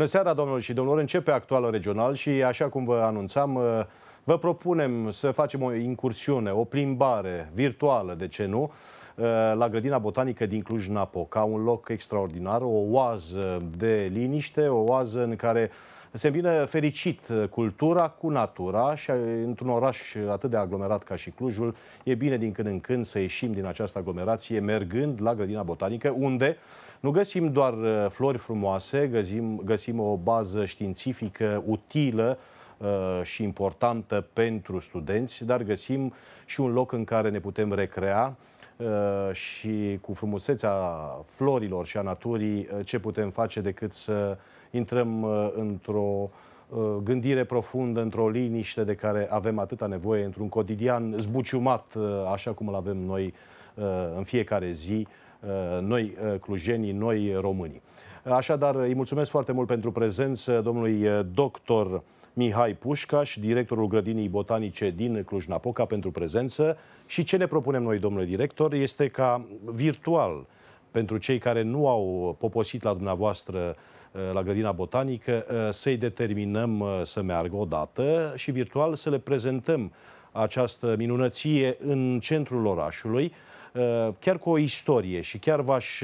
Bună seara, domnilor și domnilor. Începe actualul regional și, așa cum vă anunțam, uh, vă propunem să facem o incursiune, o plimbare virtuală, de ce nu, uh, la grădina botanică din Cluj-Napoca, un loc extraordinar, o oază de liniște, o oază în care uh, se vine fericit uh, cultura cu natura și uh, într-un oraș atât de aglomerat ca și Clujul, e bine din când în când să ieșim din această aglomerație mergând la grădina botanică, unde nu găsim doar uh, flori frumoase, găsim, găsim o bază științifică utilă și importantă pentru studenți, dar găsim și un loc în care ne putem recrea, Uh, și cu frumusețea florilor și a naturii, uh, ce putem face decât să intrăm uh, într-o gândire profundă, într-o liniște de care avem atâta nevoie, într-un cotidian zbuciumat, așa cum îl avem noi în fiecare zi, noi clujenii, noi românii. Așadar, îi mulțumesc foarte mult pentru prezență domnului doctor Mihai Pușcaș, directorul grădinii botanice din Cluj-Napoca, pentru prezență. Și ce ne propunem noi, domnule director, este ca virtual, pentru cei care nu au poposit la dumneavoastră eh, la grădina botanică, eh, să-i determinăm eh, să meargă odată și virtual să le prezentăm această minunăție în centrul orașului, chiar cu o istorie și chiar v-aș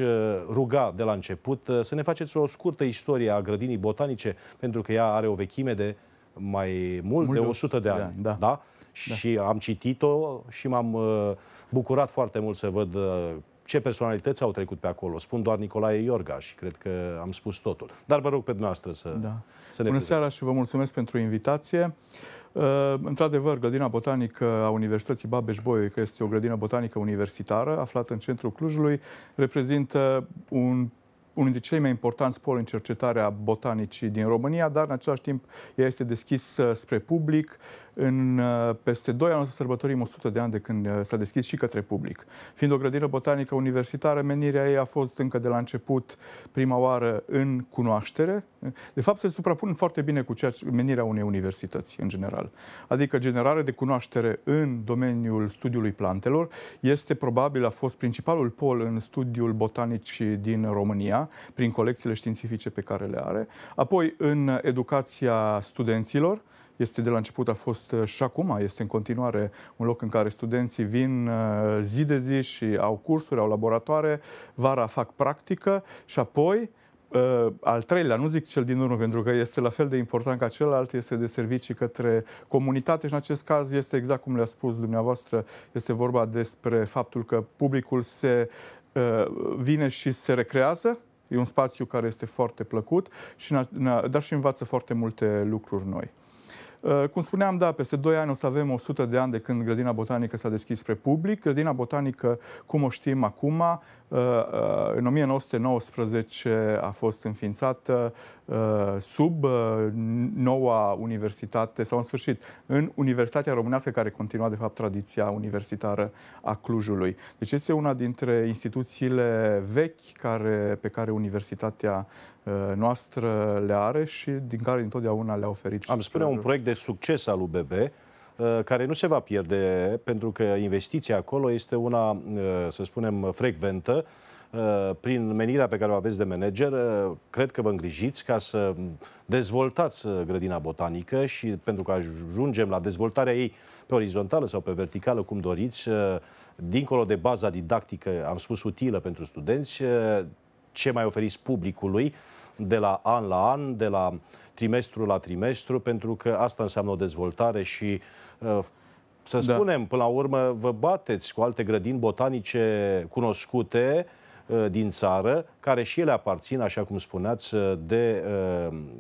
ruga de la început să ne faceți o scurtă istorie a grădinii botanice, pentru că ea are o vechime de mai mult, mult de 100 de ani. Da, da. Da? Și da. am citit-o și m-am uh, bucurat foarte mult să văd uh, ce personalități au trecut pe acolo. Spun doar Nicolae Iorga și cred că am spus totul. Dar vă rog pe dumneavoastră să, da. să ne Bună prezent. seara și vă mulțumesc pentru invitație. Uh, într-adevăr, Grădina Botanică a Universității babeș că este o grădină botanică universitară aflată în centrul Clujului, reprezintă un unul dintre cei mai importanți poli în cercetarea botanicii din România, dar în același timp ea este deschis spre public, în uh, peste 2 ani o să sărbătorim 100 de ani de când uh, s-a deschis și către public. Fiind o grădină botanică universitară, menirea ei a fost încă de la început prima oară în cunoaștere. De fapt, se suprapun foarte bine cu ceea, menirea unei universități în general. Adică generarea de cunoaștere în domeniul studiului plantelor este probabil a fost principalul pol în studiul botanic din România, prin colecțiile științifice pe care le are. Apoi în educația studenților, este de la început, a fost uh, și acum, este în continuare un loc în care studenții vin uh, zi de zi și au cursuri, au laboratoare, vara fac practică și apoi uh, al treilea, nu zic cel din urmă, pentru că este la fel de important ca celălalt, este de servicii către comunitate și în acest caz este exact cum le-a spus dumneavoastră, este vorba despre faptul că publicul se vine și se recrează, e un spațiu care este foarte plăcut, și, dar și învață foarte multe lucruri noi. Uh, cum spuneam, da, peste 2 ani o să avem 100 de ani de când grădina botanică s-a deschis spre public. Grădina botanică, cum o știm acum, Uh, uh, în 1919 a fost înființată uh, sub noua universitate, sau în sfârșit, în Universitatea Românească, care continua, de fapt, tradiția universitară a Clujului. Deci este una dintre instituțiile vechi care, pe care universitatea noastră le are și din care întotdeauna le-a oferit. Am spune un proiect de succes al UBB, Uh, care nu se va pierde pentru că investiția acolo este una, uh, să spunem, frecventă uh, prin menirea pe care o aveți de manager, cred că vă îngrijiți ca să dezvoltați grădina botanică și pentru că ajungem la dezvoltarea ei pe orizontală sau pe verticală, cum doriți, dincolo de baza didactică, am spus utilă pentru studenți, ce mai oferiți publicului, de la an la an, de la trimestru la trimestru, pentru că asta înseamnă o dezvoltare și uh, să da. spunem, da. până la urmă, vă bateți cu alte grădini botanice cunoscute uh, din țară, care și ele aparțin, așa cum spuneați, uh, de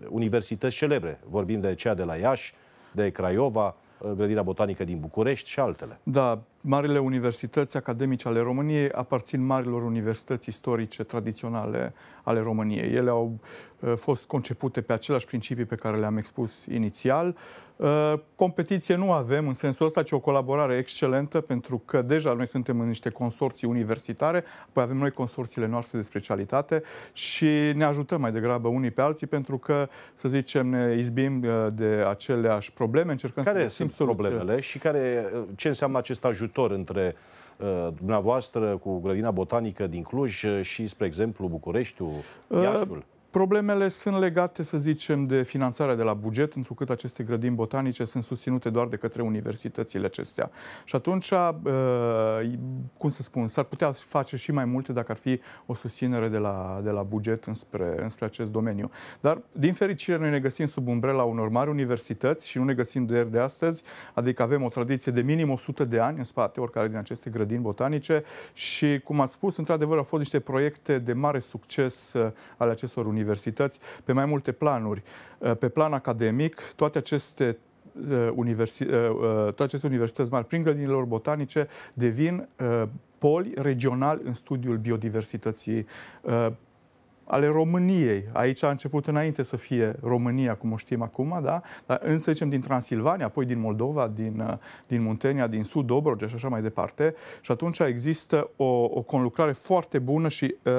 universități celebre. Vorbim de cea de la Iași, de Craiova, Grădina Botanică din București și altele. Da, marile universități academice ale României aparțin marilor universități istorice tradiționale ale României. Ele au uh, fost concepute pe aceleași principii pe care le-am expus inițial. Uh, competiție nu avem în sensul ăsta, ci o colaborare excelentă, pentru că deja noi suntem în niște consorții universitare, apoi avem noi consorțiile noastre de specialitate și ne ajutăm mai degrabă unii pe alții, pentru că, să zicem, ne izbim uh, de aceleași probleme, încercăm care să găsim sunt problemele și care, ce înseamnă acest ajutor? sector între uh, dumneavoastră cu grădina botanică din Cluj uh, și, spre exemplu, Bucureștiul, uh, Iașul? Uh, Problemele sunt legate, să zicem, de finanțarea de la buget, întrucât aceste grădini botanice sunt susținute doar de către universitățile acestea. Și atunci, uh, cum să spun, s-ar putea face și mai multe dacă ar fi o susținere de la, de la buget înspre, înspre acest domeniu. Dar, din fericire, noi ne găsim sub umbrela unor mari universități și nu ne găsim de ieri de astăzi, adică avem o tradiție de minim 100 de ani în spate, oricare din aceste grădini botanice și, cum ați spus, într-adevăr, au fost niște proiecte de mare succes uh, ale acestor universități universități pe mai multe planuri. Uh, pe plan academic, toate aceste uh, universi- uh, toate aceste universități mari, prin grădinile lor botanice, devin poli regional în studiul biodiversității ale României. Aici a început înainte să fie România, cum o știm acum, da? Dar, însă, zicem, din Transilvania, apoi din Moldova, din, uh, din Muntenia, din Sud, Dobrogea și așa mai departe. Și atunci există o, o conlucrare foarte bună și, uh,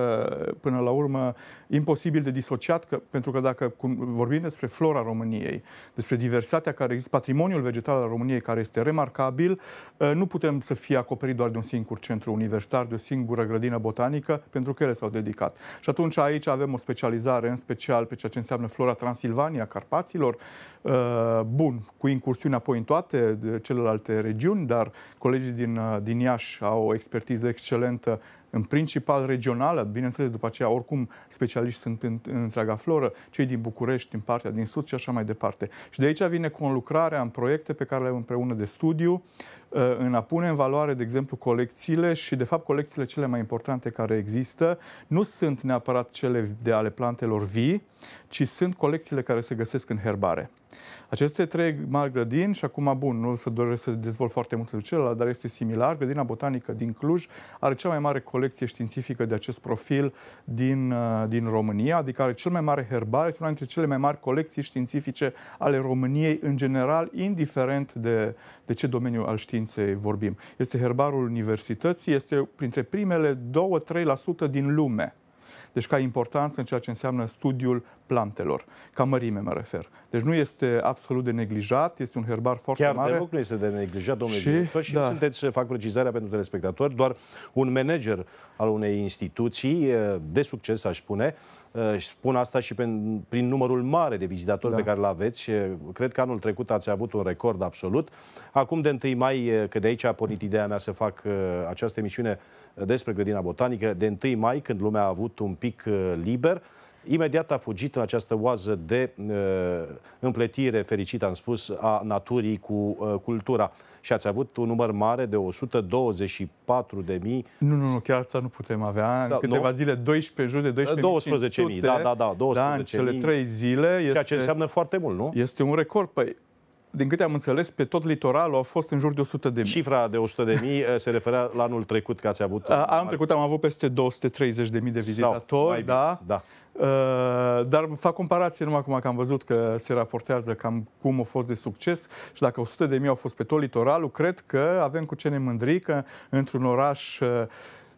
până la urmă, imposibil de disociat, că, pentru că dacă vorbim despre flora României, despre diversitatea care există, patrimoniul vegetal al României, care este remarcabil, uh, nu putem să fie acoperit doar de un singur centru universitar, de o singură grădină botanică, pentru că ele s-au dedicat. Și atunci aici aici avem o specializare, în special pe ceea ce înseamnă flora Transilvania, Carpaților. Uh, bun, cu incursiuni apoi în toate celelalte regiuni, dar colegii din, uh, din Iași au o expertiză excelentă în principal regională, bineînțeles, după aceea, oricum, specialiști sunt în, în întreaga floră, cei din București, din partea din Sud și așa mai departe. Și de aici vine conlucrarea în proiecte pe care le avem împreună de studiu, uh, în a pune în valoare, de exemplu, colecțiile și, de fapt, colecțiile cele mai importante care există nu sunt neapărat cele de ale plantelor vii, ci sunt colecțiile care se găsesc în herbare. Aceste trei mari grădini, și acum, bun, nu se doresc să dezvolt foarte mult de celălalt, dar este similar, grădina botanică din Cluj are cea mai mare colecție științifică de acest profil din, uh, din România, adică are cel mai mare herbar, este una dintre cele mai mari colecții științifice ale României în general, indiferent de, de ce domeniu al științei vorbim. Este herbarul universității, este printre primele 2-3% din lume. Deci ca importanță în ceea ce înseamnă studiul plantelor. Ca mărime mă refer. Deci nu este absolut de neglijat, este un herbar foarte Chiar mare. Chiar nu este de neglijat, domnule și, director, și da. sunteți, fac precizarea pentru telespectatori, doar un manager al unei instituții eh, de succes, aș spune, eh, și spun asta și prin, prin numărul mare de vizitatori da. pe care îl aveți. Eh, cred că anul trecut ați avut un record absolut. Acum de 1 mai, că de aici a pornit ideea mea să fac această emisiune despre grădina botanică de 1 mai, când lumea a avut un pic uh, liber. Imediat a fugit în această oază de uh, împletire fericită, am spus, a naturii cu uh, cultura. Și ați avut un număr mare de 124 de mii. Nu, nu, nu, chiar asta nu putem avea. În Sau, câteva nu? zile, 12, jur de 12 uh, 12 mii, da, da, da, 12 da, în cele 3 zile. Este, ceea ce înseamnă foarte mult, nu? Este un record. Păi, din câte am înțeles, pe tot litoralul au fost în jur de 100 de mii. Cifra de 100 de mii eh, se referea la anul trecut, că ați avut... A, anul mare... trecut am avut peste 230 de mii de vizitatori, da? da. Uh, dar fac comparație numai acum că am văzut că se raportează cam cum a fost de succes și dacă 100 de mii au fost pe tot litoralul, cred că avem cu ce ne mândri că într-un oraș uh,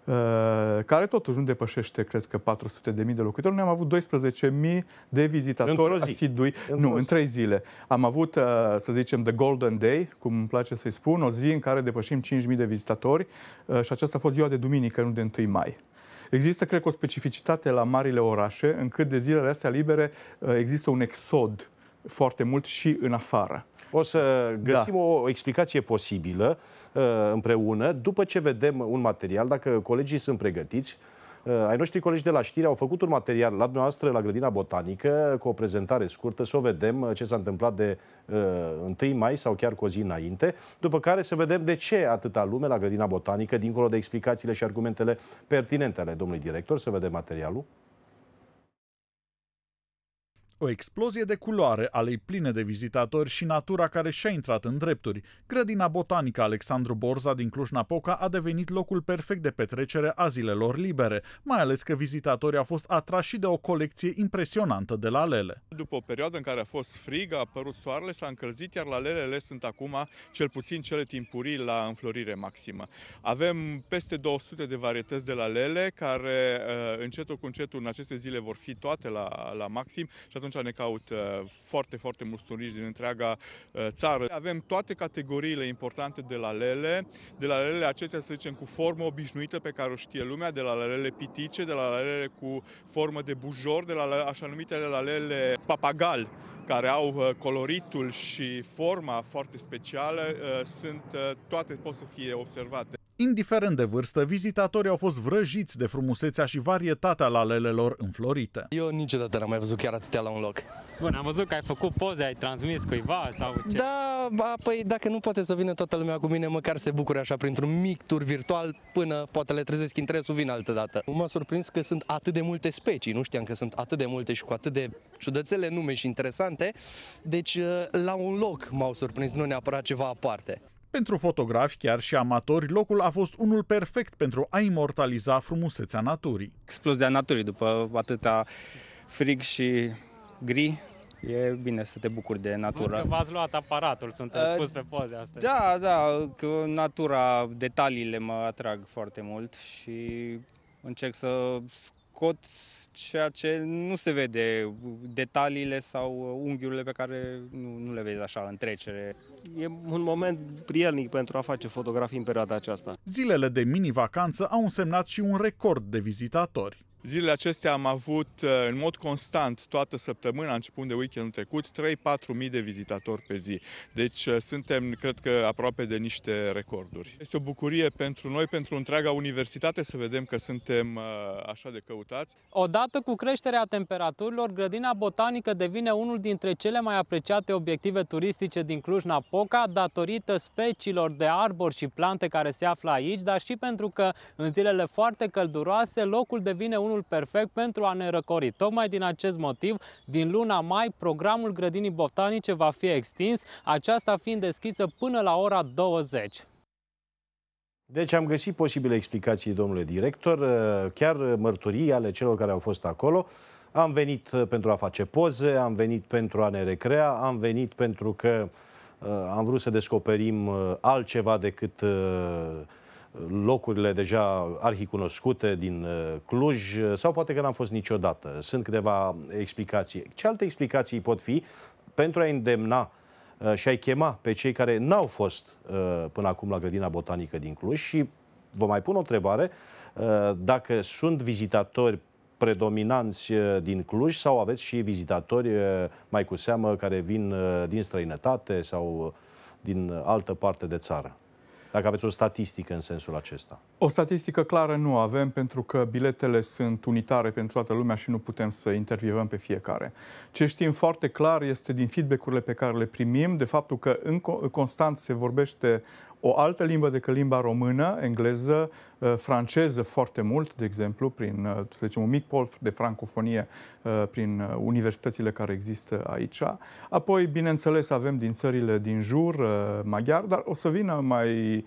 Uh, care totuși nu depășește, cred că, 400.000 de, de locuitori. Noi am avut 12.000 de vizitatori asidui. nu, în trei zile. Am avut, uh, să zicem, The Golden Day, cum îmi place să-i spun, o zi în care depășim 5.000 de vizitatori uh, și aceasta a fost ziua de duminică, nu de 1 mai. Există, cred că, o specificitate la marile orașe, încât de zilele astea libere există un exod foarte mult și în afară. O să găsim da. o, explicație posibilă uh, împreună, după ce vedem un material, dacă colegii sunt pregătiți, uh, ai noștri colegi de la știri au făcut un material la dumneavoastră, la Grădina Botanică, cu o prezentare scurtă, să o vedem uh, ce s-a întâmplat de uh, 1 mai sau chiar cu o zi înainte, după care să vedem de ce atâta lume la Grădina Botanică, dincolo de explicațiile și argumentele pertinente ale domnului director, să vedem materialul. O explozie de culoare alei pline de vizitatori și natura care și-a intrat în drepturi. Grădina botanică Alexandru Borza din Cluj-Napoca a devenit locul perfect de petrecere a zilelor libere, mai ales că vizitatorii au fost atrași de o colecție impresionantă de lele. După o perioadă în care a fost frig, a apărut soarele, s-a încălzit, iar lelele sunt acum, cel puțin cele timpurii, la înflorire maximă. Avem peste 200 de varietăți de lele, care uh, încetul cu încetul în aceste zile vor fi toate la, la maxim și atunci atunci ne caut uh, foarte, foarte mulți turiști din întreaga uh, țară. Avem toate categoriile importante de la lele, de la lele acestea, să zicem, cu formă obișnuită pe care o știe lumea, de la lele pitice, de la lele cu formă de bujor, de la așa numitele la lele papagal, care au uh, coloritul și forma foarte specială, sunt toate pot să fie observate. Indiferent de vârstă, vizitatorii au fost vrăjiți de frumusețea și varietatea lalelelor înflorite. Eu niciodată n-am mai văzut chiar atâtea la un loc. Bun, am văzut că ai făcut poze, ai transmis cuiva sau ce? Da, ba, păi dacă nu poate să vină toată lumea cu mine, măcar se bucure așa printr-un mic tur virtual până poate le trezesc interesul, vin altă dată. M-a surprins că sunt atât de multe specii, nu știam că sunt atât de multe și cu atât de ciudățele nume și interesante, deci eh, la un loc m-au surprins, nu neapărat ceva aparte. Pentru fotografi, chiar și amatori, locul a fost unul perfect pentru a imortaliza frumusețea naturii. Explozia naturii după atâta frig și gri, e bine să te bucuri de natură. Nu că v-ați luat aparatul, sunt uh, spus pe poze astăzi. Da, da, că natura, detaliile mă atrag foarte mult și încerc să scot ceea ce nu se vede, detaliile sau unghiurile pe care nu, nu le vezi așa în trecere. E un moment prielnic pentru a face fotografii în perioada aceasta. Zilele de mini-vacanță au însemnat și un record de vizitatori. Zilele acestea am avut uh, în mod constant toată săptămâna, începând de weekendul trecut, 3-4 mii de vizitatori pe zi. Deci uh, suntem, cred că, aproape de niște recorduri. Este o bucurie pentru noi, pentru întreaga universitate, să vedem că suntem uh, așa de căutați. Odată cu creșterea temperaturilor, grădina botanică devine unul dintre cele mai apreciate obiective turistice din Cluj-Napoca, datorită speciilor de arbori și plante care se află aici, dar și pentru că în zilele foarte călduroase, locul devine un unul perfect pentru a ne răcori. Tocmai din acest motiv, din luna mai, programul grădinii botanice va fi extins, aceasta fiind deschisă până la ora 20. Deci am găsit posibile explicații, domnule director, chiar mărturii ale celor care au fost acolo. Am venit pentru a face poze, am venit pentru a ne recrea, am venit pentru că uh, am vrut să descoperim uh, altceva decât uh, locurile deja arhicunoscute din uh, Cluj uh, sau poate că n-am fost niciodată. Sunt câteva explicații. Ce alte explicații pot fi pentru a îndemna uh, și a-i chema pe cei care n-au fost până acum la grădina botanică din Cluj și vă mai pun o întrebare, dacă sunt vizitatori predominanți din Cluj sau aveți și vizitatori mai cu seamă care vin din străinătate sau din altă parte de țară? Dacă aveți o statistică în sensul acesta. O statistică clară nu avem, pentru că biletele sunt unitare pentru toată lumea și nu putem să intervievăm pe fiecare. Ce știm foarte clar este din feedback-urile pe care le primim, de faptul că în constant se vorbește o altă limbă decât limba română, engleză, uh, franceză foarte mult, de exemplu, prin, uh, să zicem, un mic pol de francofonie uh, prin universitățile care există aici. Apoi, bineînțeles, avem din țările din jur maghiar, dar o să vină mai,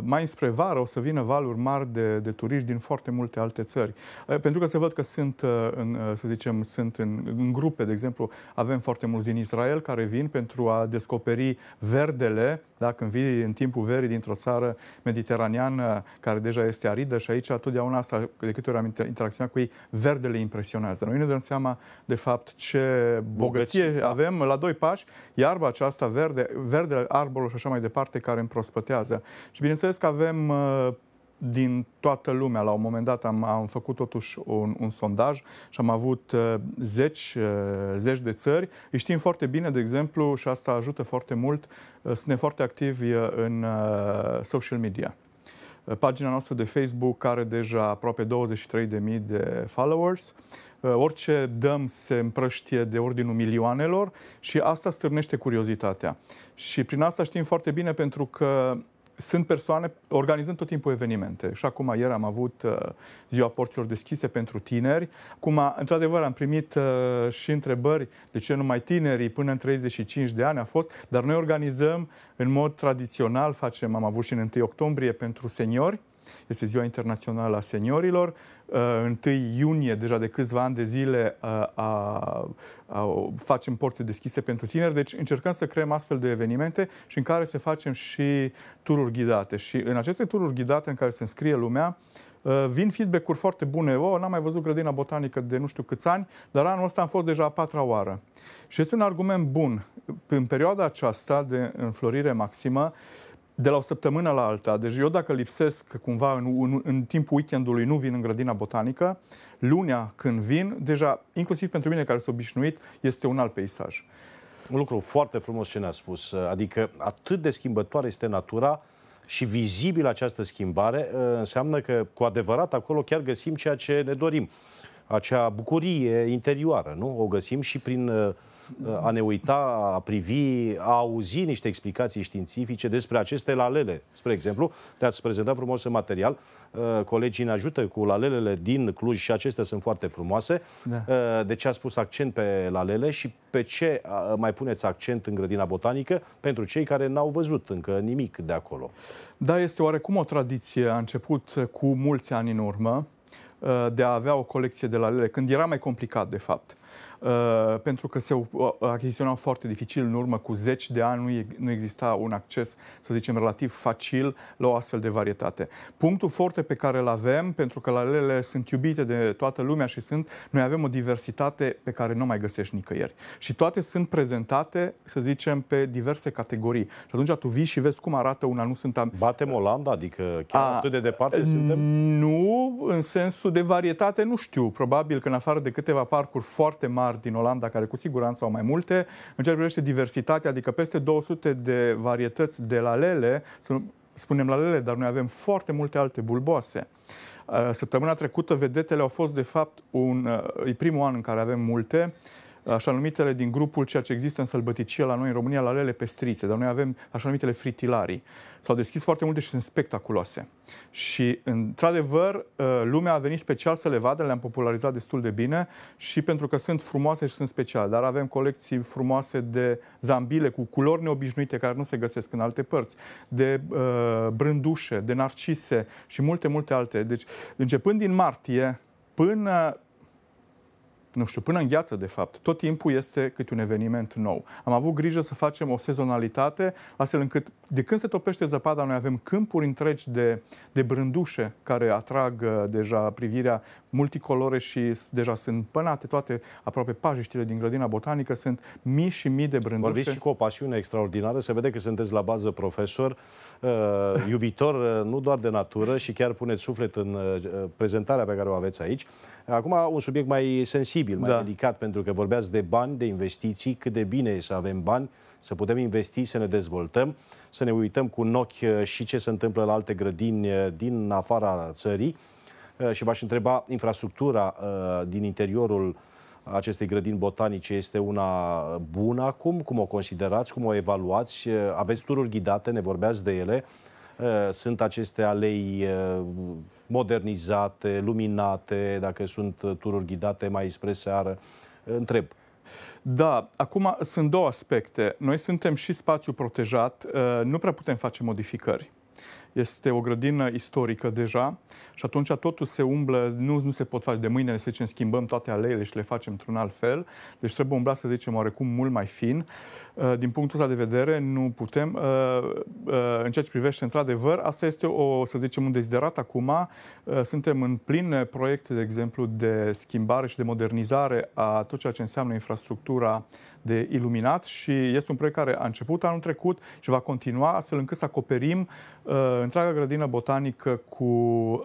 mai spre vară, o să vină valuri mari de, de turiști din foarte multe alte țări. Pentru că se văd că sunt, în, să zicem, sunt în, în grupe, de exemplu, avem foarte mulți din Israel care vin pentru a descoperi verdele, dacă când vii în timpul verii dintr-o țară mediteraneană care deja este aridă și aici totdeauna asta, de câte ori am interacționat cu ei, verdele impresionează. Noi ne dăm seama de fapt ce bogăție Bogăci. Da. avem la doi pași, iarba aceasta verde, verdele, arborul și așa mai departe care împrospătează. Și bineînțeles că avem uh, din toată lumea. La un moment dat am, am făcut totuși un, un sondaj și am avut uh, zeci, uh, zeci de țări. Îi știm foarte bine, de exemplu, și asta ajută foarte mult, uh, suntem foarte activi uh, în uh, social media uh, pagina noastră de Facebook are deja aproape 23.000 de followers. Uh, orice dăm se împrăștie de ordinul milioanelor și asta stârnește curiozitatea. Și prin asta știm foarte bine pentru că sunt persoane, organizând tot timpul evenimente. Și acum, ieri am avut uh, ziua porților deschise pentru tineri. Acum, într-adevăr, am primit uh, și întrebări de ce numai tinerii până în 35 de ani a fost, dar noi organizăm în mod tradițional, facem, am avut și în 1 octombrie pentru seniori, este Ziua Internațională a Seniorilor. 1 uh, iunie, deja de câțiva ani de zile, uh, a, a, a, facem porți deschise pentru tineri, deci încercăm să creăm astfel de evenimente și în care să facem și tururi ghidate. Și în aceste tururi ghidate în care se înscrie lumea, uh, vin feedback-uri foarte bune. O, oh, n-am mai văzut grădina botanică de nu știu câți ani, dar anul ăsta am fost deja a patra oară. Și este un argument bun. În perioada aceasta de înflorire maximă, de la o săptămână la alta. Deci eu dacă lipsesc cumva în, în, în timpul weekendului, nu vin în grădina botanică, lunea când vin, deja, inclusiv pentru mine care sunt obișnuit, este un alt peisaj. Un lucru foarte frumos ce ne-a spus, adică atât de schimbătoare este natura și vizibilă această schimbare, ă, înseamnă că cu adevărat acolo chiar găsim ceea ce ne dorim. Acea bucurie interioară, nu? O găsim și prin ă, a ne uita, a privi, a auzi niște explicații științifice despre aceste lalele. Spre exemplu, le-ați prezentat frumos în material, uh, colegii ne ajută cu lalelele din Cluj și acestea sunt foarte frumoase. Da. Uh, de ce ați pus accent pe lalele și pe ce uh, mai puneți accent în grădina botanică pentru cei care n-au văzut încă nimic de acolo? Da, este oarecum o tradiție. A început cu mulți ani în urmă de a avea o colecție de lalele, când era mai complicat, de fapt. Uh, pentru că se uh, achiziționau foarte dificil în urmă cu zeci de ani, nu, e, nu exista un acces, să zicem, relativ facil la o astfel de varietate. Punctul foarte pe care îl avem, pentru că lalele sunt iubite de toată lumea și sunt, noi avem o diversitate pe care nu mai găsești nicăieri. Și toate sunt prezentate, să zicem, pe diverse categorii. Și atunci tu vii și vezi cum arată una, nu sunt... Am... Batem uh, Olanda, adică chiar a, atât de departe suntem? Nu, în sensul de varietate, nu știu. Probabil că în afară de câteva parcuri foarte foarte mari din Olanda, care cu siguranță au mai multe. În ceea ce privește diversitatea, adică peste 200 de varietăți de lalele, spunem lalele, dar noi avem foarte multe alte bulboase. Uh, săptămâna trecută vedetele au fost, de fapt, un, uh, e primul an în care avem multe așa numitele din grupul ceea ce există în sălbăticie la noi în România, la lele pestrițe, dar noi avem așa numitele fritilarii. S-au deschis foarte multe și sunt spectaculoase. Și, într-adevăr, uh, lumea a venit special să le vadă, le-am popularizat destul de bine și pentru că sunt frumoase și sunt speciale, dar avem colecții frumoase de zambile cu culori neobișnuite care nu se găsesc în alte părți, de uh, brândușe, de narcise și multe, multe alte. Deci, începând din martie, până nu știu, până în gheață, de fapt, tot timpul este câte un eveniment nou. Am avut grijă să facem o sezonalitate, astfel încât, de când se topește zăpada, noi avem câmpuri întregi de, de brândușe care atrag uh, deja privirea multicolore și deja sunt pânate toate, aproape pajiștile din grădina botanică, sunt mii și mii de brândușe. Vorbiți și cu o pasiune extraordinară, se vede că sunteți la bază profesor, uh, iubitor uh, nu doar de natură și chiar puneți suflet în uh, prezentarea pe care o aveți aici. Acum, un subiect mai sensibil, mai da. delicat, pentru că vorbeați de bani, de investiții, cât de bine e să avem bani, să putem investi, să ne dezvoltăm, să ne uităm cu un ochi și ce se întâmplă la alte grădini din afara țării. Uh, și v-aș întreba, infrastructura uh, din interiorul acestei grădini botanice este una bună acum? Cum o considerați? Cum o evaluați? Uh, aveți tururi ghidate? Ne vorbeați de ele. Sunt aceste alei modernizate, luminate, dacă sunt tururi ghidate mai spre seară? Întreb. Da, acum sunt două aspecte. Noi suntem și spațiu protejat, nu prea putem face modificări este o grădină istorică deja și atunci totul se umblă, nu, nu se pot face de mâine, să zicem, schimbăm toate aleile și le facem într-un alt fel, deci trebuie umblat, să zicem, oarecum mult mai fin. Uh, din punctul ăsta de vedere, nu putem. Uh, uh, în ceea ce privește, într-adevăr, asta este, o, să zicem, un deziderat acum. Suntem în plin proiect de exemplu, de schimbare și de modernizare a tot ceea ce înseamnă infrastructura de iluminat și este un proiect care a început anul trecut și va continua astfel încât să acoperim întreaga grădină botanică cu, uh,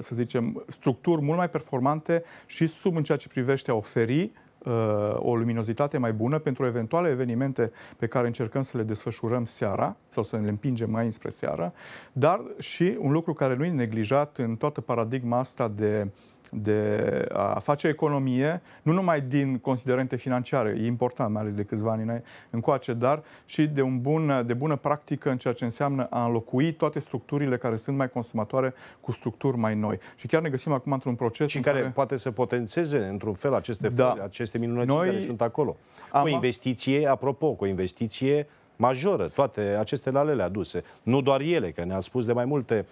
să zicem, structuri mult mai performante și sub în ceea ce privește a oferi uh, o luminozitate mai bună pentru eventuale evenimente pe care încercăm să le desfășurăm seara sau să le împingem mai înspre seara, dar și un lucru care nu e neglijat în toată paradigma asta de uh, de a face economie, nu numai din considerente financiare, e important, mai ales de câțiva ani încoace, dar și de, un bun, de bună practică în ceea ce înseamnă a înlocui toate structurile care sunt mai consumatoare cu structuri mai noi. Și chiar ne găsim acum într-un proces și în care, care poate să potențeze într-un fel aceste, da. aceste minunății Noi care sunt acolo. Am... Cu o investiție, apropo, cu o investiție majoră, toate aceste alele aduse. Nu doar ele, că ne-a spus de mai multe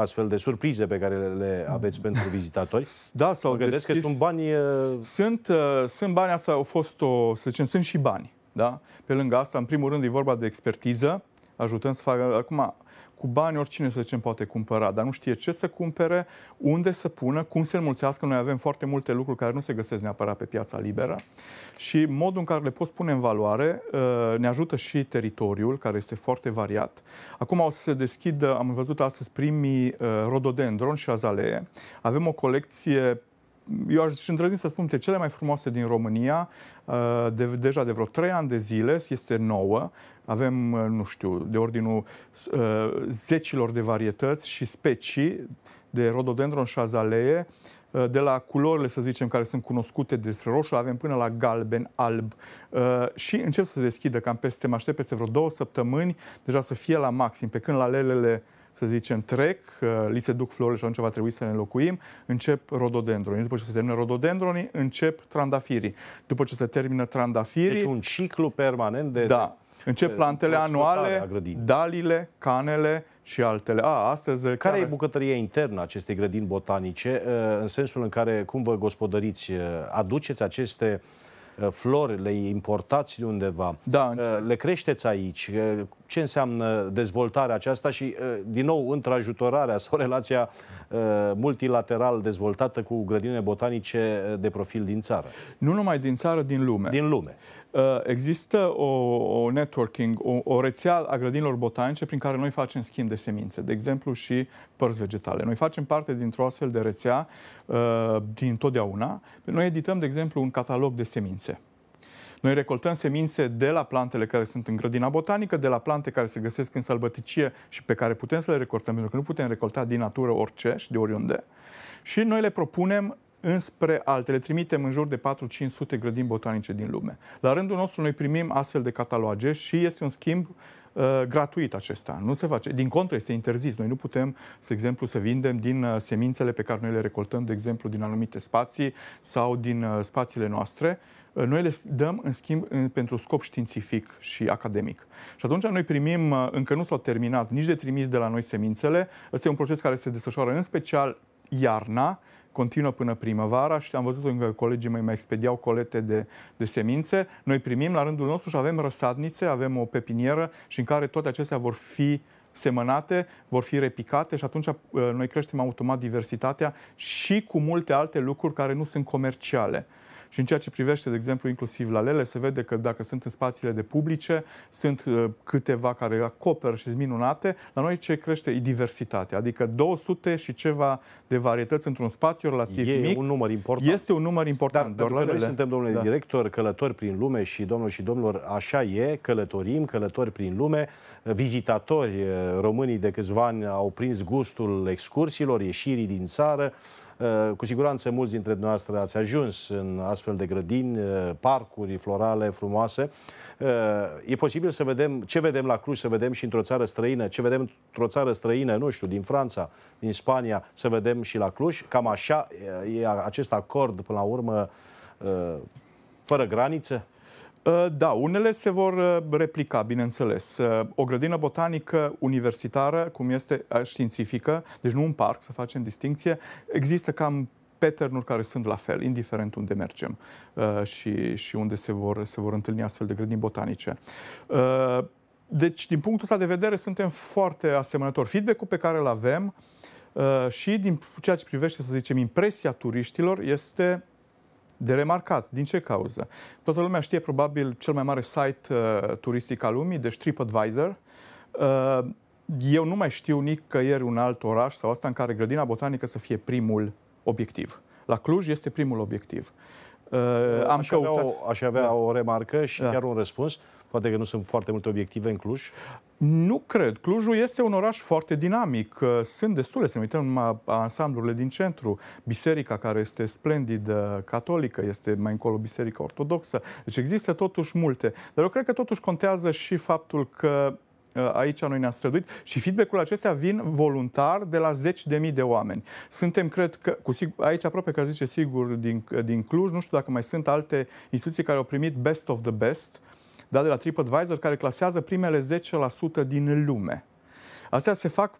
astfel de surprize pe care le aveți pentru vizitatori? Da, sau gândesc că sunt bani... Uh, sunt, uh, sunt bani, asta au fost o, să zicem, sunt și bani. Da? Pe lângă asta, în primul rând, e vorba de expertiză, ajutăm să facă. Acum, cu bani oricine, să zicem, poate cumpăra, dar nu știe ce să cumpere, unde să pună, cum să înmulțească. Noi avem foarte multe lucruri care nu se găsesc neapărat pe piața liberă și modul în care le poți pune în valoare uh, ne ajută și teritoriul, care este foarte variat. Acum o să se deschidă, am văzut astăzi primii uh, rododendron și azalee. Avem o colecție eu aș îndrăzni să spun de cele mai frumoase din România, uh, de, deja de vreo trei ani de zile, este nouă. Avem, uh, nu știu, de ordinul uh, zecilor de varietăți și specii de rododendron și azalee, de la culorile, să zicem, care sunt cunoscute despre roșu, avem până la galben, alb și încep să se deschidă cam peste, mă aștept peste vreo două săptămâni, deja să fie la maxim, pe când la lelele să zicem, trec, li se duc florile și atunci va trebui să le înlocuim, încep rododendronii. După ce se termină rododendronii, încep trandafirii. După ce se termină trandafirii... Deci un ciclu permanent de... Da. Încep plantele anuale, dalile, canele și altele. A, astăzi, care, care e bucătăria internă acestei grădini botanice, uh, în sensul în care cum vă gospodăriți? Uh, aduceți aceste uh, flori, le importați de undeva, da, le creșteți aici, ce înseamnă dezvoltarea aceasta și, uh, din nou, întrajutorarea sau relația uh, multilateral dezvoltată cu grădinile botanice uh, de profil din țară. Nu numai din țară, din lume. Din lume. Există o, o networking, o, o rețea a grădinilor botanice prin care noi facem schimb de semințe, de exemplu și părți vegetale. Noi facem parte dintr-o astfel de rețea din totdeauna. Noi edităm, de exemplu, un catalog de semințe noi recoltăm semințe de la plantele care sunt în grădina botanică, de la plante care se găsesc în sălbăticie și pe care putem să le recoltăm, pentru că nu putem recolta din natură orice și de oriunde. Și noi le propunem înspre altele. Trimitem în jur de 4-500 grădini botanice din lume. La rândul nostru, noi primim astfel de cataloge și este un schimb Uh, gratuit acesta. Nu se face. Din contră, este interzis. Noi nu putem, de exemplu, să vindem din uh, semințele pe care noi le recoltăm, de exemplu, din anumite spații sau din uh, spațiile noastre. Noi le dăm, în schimb, pentru scop științific și academic. Și atunci noi primim, încă nu s-au terminat nici de trimis de la noi semințele. Este un proces care se desfășoară în special iarna, continuă până primăvara și am văzut încă colegii mei mai expediau colete de, de semințe. Noi primim la rândul nostru și avem răsadnițe, avem o pepinieră și în care toate acestea vor fi semănate, vor fi repicate și atunci uh, noi creștem automat diversitatea și cu multe alte lucruri care nu sunt comerciale. Și în ceea ce privește, de exemplu, inclusiv la lele, se vede că dacă sunt în spațiile de publice, sunt uh, câteva care acoperă și sunt minunate. La noi ce crește e diversitatea, adică 200 și ceva de varietăți într-un spațiu relativ e mic. un număr important. Este un număr important. Dar doar la noi suntem, domnule da. director, călători prin lume și, domnul și domnilor, așa e, călătorim, călători prin lume, vizitatori uh, românii de câțiva ani au prins gustul excursiilor, ieșirii din țară, Eh, cu siguranță mulți dintre dumneavoastră ați ajuns în astfel de grădini, eh, parcuri florale frumoase. Eh, e posibil să vedem ce vedem la Cluj, să vedem și într-o țară străină, ce vedem într-o țară străină, nu știu, din Franța, din Spania, să vedem și la Cluj. Cam așa e acest acord, până la urmă, fără granițe? Uh, da, unele se vor uh, replica, bineînțeles. Uh, o grădină botanică universitară, cum este științifică, deci nu un parc, să facem distinție, există cam pattern care sunt la fel, indiferent unde mergem și, și unde se vor, se vor întâlni astfel de grădini botanice. deci, din punctul ăsta de vedere, suntem foarte asemănători. Feedback-ul pe care îl avem și din ceea ce privește, să zicem, impresia turiștilor este de remarcat. Din ce cauză? Toată lumea știe probabil cel mai mare site uh, turistic al lumii, deci TripAdvisor. Uh, eu nu mai știu nicăieri un alt oraș sau asta în care grădina botanică să fie primul obiectiv. La Cluj este primul obiectiv. Uh, am aș, căutat... avea o, aș avea da. o remarcă și da. chiar un răspuns. Poate că nu sunt foarte multe obiective în Cluj? Nu cred. Clujul este un oraș foarte dinamic. Uh, sunt destule, să ne uităm la ansamblurile din centru. Biserica care este splendid uh, catolică, este mai încolo biserica ortodoxă. Deci există totuși multe. Dar eu cred că totuși contează și faptul că uh, aici noi ne-am străduit și feedback-ul acestea vin voluntar de la zeci de mii de oameni. Suntem, cred că, cu sigur. aici aproape că zice sigur, din, din Cluj, nu știu dacă mai sunt alte instituții care au primit best of the best, uh, dat de la TripAdvisor, care clasează primele 10% din lume. Astea se fac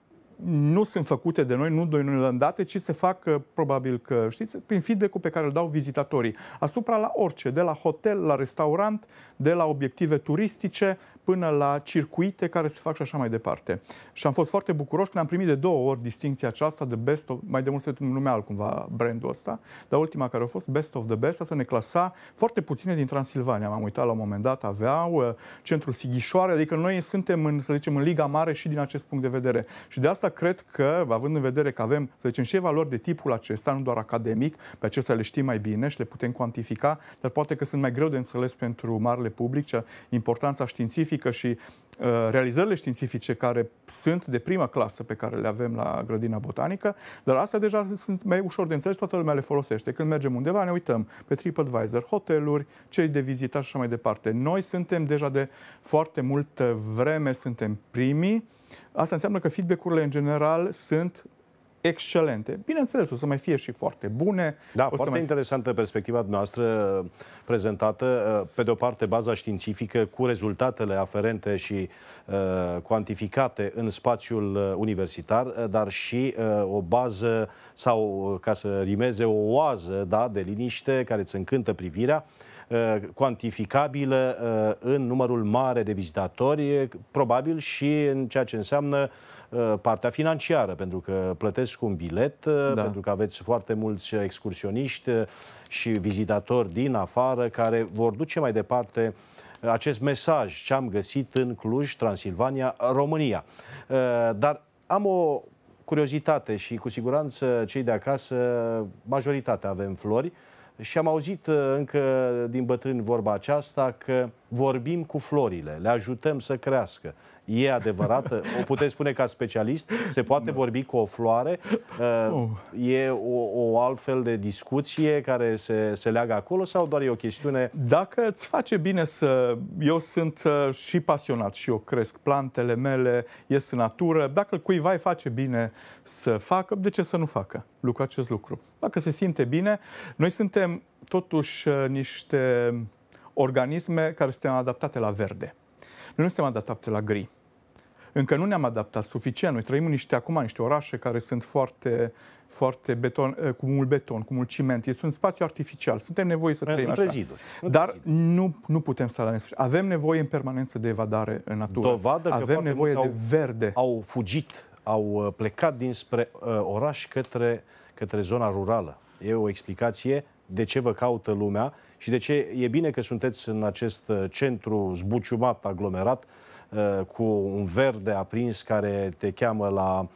nu sunt făcute de noi, nu de noi date, ci se fac uh, probabil că, știți, prin feedback-ul pe care îl dau vizitatorii. Asupra la orice, de la hotel, la restaurant, de la obiective turistice, până la circuite care se fac și așa mai departe. Și am fost foarte bucuros când am primit de două ori distinția aceasta de best of, mai de mult se numea altcumva brandul ăsta, dar ultima care a fost best of the best, să ne clasa foarte puține din Transilvania. M-am uitat la un moment dat, aveau uh, centrul Sighișoare, adică noi suntem, în, să zicem, în Liga Mare și din acest punct de vedere. Și de asta cred că, având în vedere că avem, să zicem, și evaluări de tipul acesta, nu doar academic, pe acestea le știm mai bine și le putem cuantifica, dar poate că sunt mai greu de înțeles pentru marele public, importanța științifică științifică și uh, realizările științifice care sunt de prima clasă pe care le avem la grădina botanică, dar astea deja sunt mai ușor de înțeles, toată lumea le folosește. Când mergem undeva, ne uităm pe TripAdvisor, hoteluri, cei de vizitat și așa mai departe. Noi suntem deja de foarte multă vreme, suntem primii. Asta înseamnă că feedback-urile în general sunt excelente. Bineînțeles, o să mai fie și foarte bune. Da, o foarte mai... interesantă perspectiva noastră uh, prezentată, uh, pe de o parte baza științifică cu rezultatele aferente și uh, cuantificate în spațiul uh, universitar, dar și uh, o bază sau, ca să rimeze, o oază da, de liniște care îți încântă privirea, uh, Uh, cuantificabilă uh, în numărul mare de vizitatori, probabil și în ceea ce înseamnă uh, partea financiară, pentru că plătesc un bilet, da. pentru că aveți foarte mulți excursioniști și vizitatori din afară care vor duce mai departe acest mesaj ce am găsit în Cluj, Transilvania, România. Dar am o curiozitate și cu siguranță cei de acasă, majoritatea avem flori, uh, și am auzit uh, încă din bătrâni vorba aceasta că vorbim cu florile, le ajutăm să crească e adevărată, o puteți spune ca specialist, se poate vorbi cu o floare, uh, oh. e o, o altfel de discuție care se, se leagă acolo sau doar e o chestiune? Dacă îți face bine să... Eu sunt uh, și pasionat și eu cresc plantele mele, ies în natură, dacă cuiva îi face bine să facă, de ce să nu facă lucru, acest lucru? Dacă se simte bine, noi suntem totuși uh, niște organisme care suntem adaptate la verde. Noi nu suntem adaptate la gri încă nu ne-am adaptat suficient. Noi trăim în niște, acum, niște orașe care sunt foarte, foarte beton, eh, cu mult beton, cu mult ciment. Este un spațiu artificial. Suntem nevoie să trăim așa. Ziduri. Dar nu, nu putem sta la nesfârșit. Avem nevoie în permanență de evadare în natură. Dovadă că Avem nevoie de au, verde. Au fugit, au eh, plecat dinspre uh, oraș către, către zona rurală. E o explicație de ce vă caută lumea și de ce e bine că sunteți în acest centru zbuciumat, aglomerat, Uh, cu un verde aprins care te cheamă la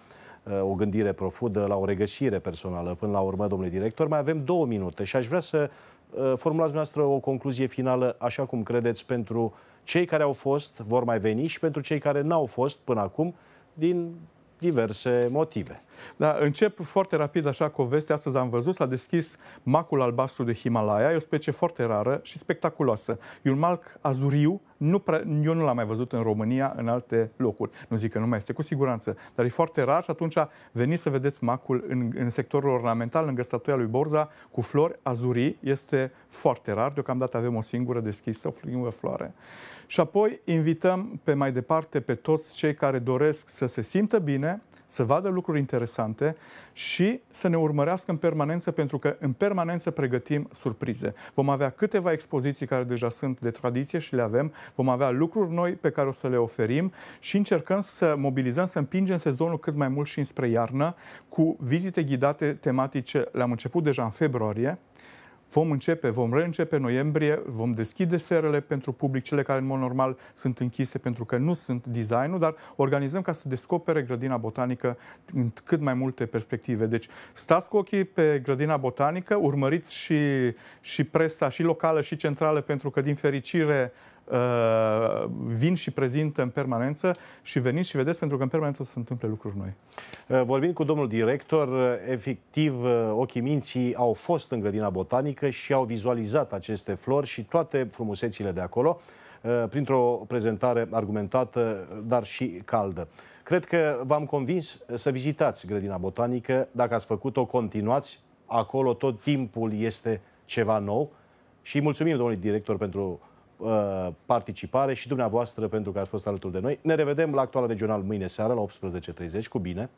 uh, o gândire profundă, la o regăsire personală. Până la urmă, domnule director, mai avem două minute și aș vrea să uh, formulați dumneavoastră o concluzie finală, așa cum credeți, pentru cei care au fost, vor mai veni și pentru cei care n-au fost până acum, din diverse motive. Da, încep foarte rapid așa cu o veste. Astăzi am văzut, s-a deschis macul albastru de Himalaya. E o specie foarte rară și spectaculoasă. E un malc azuriu. Nu prea, eu nu l-am mai văzut în România, în alte locuri. Nu zic că nu mai este, cu siguranță. Dar e foarte rar și atunci veniți să vedeți macul în, în sectorul ornamental, lângă statuia lui Borza, cu flori azurii. Este foarte rar. Deocamdată avem o singură deschisă, o singură floare. Și apoi invităm pe mai departe pe toți cei care doresc să se simtă bine, să vadă lucruri interesante și să ne urmărească în permanență, pentru că în permanență pregătim surprize. Vom avea câteva expoziții care deja sunt de tradiție și le avem, vom avea lucruri noi pe care o să le oferim și încercăm să mobilizăm, să împingem sezonul cât mai mult și înspre iarnă cu vizite ghidate tematice. Le-am început deja în februarie, Vom începe, vom reîncepe noiembrie, vom deschide serele pentru public, cele care în mod normal sunt închise pentru că nu sunt designul, dar organizăm ca să descopere grădina botanică în cât mai multe perspective. Deci stați cu ochii pe grădina botanică, urmăriți și, și presa și locală și centrală pentru că din fericire Uh, vin și prezintă în permanență și veniți și vedeți pentru că în permanență o să se întâmple lucruri noi. Uh, vorbim cu domnul director, uh, efectiv ochii minții au fost în grădina botanică și au vizualizat aceste flori și toate frumusețile de acolo printr-o prezentare argumentată, dar și caldă. Cred că v-am convins să vizitați grădina botanică. Dacă ați făcut-o, continuați. Acolo tot timpul este ceva nou. Și mulțumim domnului director pentru Uh, participare și dumneavoastră pentru că ați fost alături de noi. Ne revedem la actuala regional mâine seară la 18.30 cu bine.